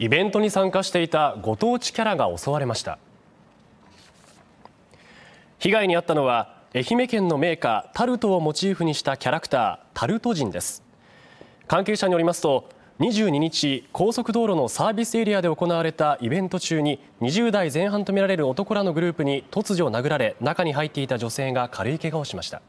イベントに参加していたご当地キャラが襲われました被害に遭ったのは愛媛県のメーカータルトをモチーフにしたキャラクタータルト人です関係者によりますと22日高速道路のサービスエリアで行われたイベント中に20代前半とみられる男らのグループに突如殴られ中に入っていた女性が軽いけがをしました